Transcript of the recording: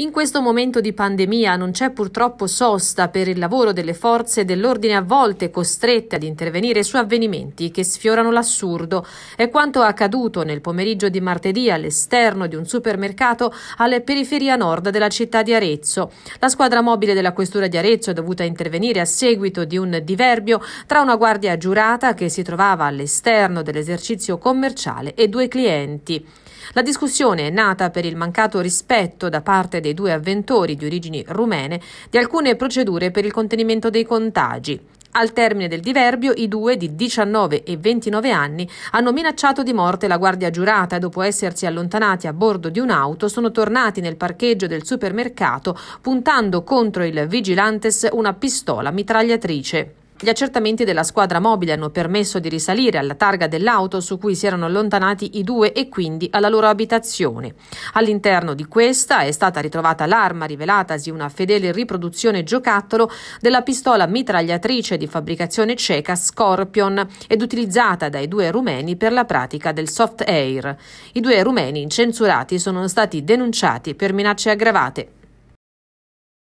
In questo momento di pandemia non c'è purtroppo sosta per il lavoro delle forze dell'ordine a volte costrette ad intervenire su avvenimenti che sfiorano l'assurdo. È quanto accaduto nel pomeriggio di martedì all'esterno di un supermercato alla periferia nord della città di Arezzo. La squadra mobile della questura di Arezzo è dovuta intervenire a seguito di un diverbio tra una guardia giurata che si trovava all'esterno dell'esercizio commerciale e due clienti. La discussione è nata per il mancato rispetto da parte dei dei due avventori di origini rumene di alcune procedure per il contenimento dei contagi. Al termine del diverbio, i due di 19 e 29 anni hanno minacciato di morte la guardia giurata e dopo essersi allontanati a bordo di un'auto sono tornati nel parcheggio del supermercato puntando contro il vigilantes una pistola mitragliatrice. Gli accertamenti della squadra mobile hanno permesso di risalire alla targa dell'auto su cui si erano allontanati i due e quindi alla loro abitazione. All'interno di questa è stata ritrovata l'arma, rivelatasi una fedele riproduzione giocattolo della pistola mitragliatrice di fabbricazione ceca Scorpion ed utilizzata dai due rumeni per la pratica del soft air. I due rumeni incensurati sono stati denunciati per minacce aggravate.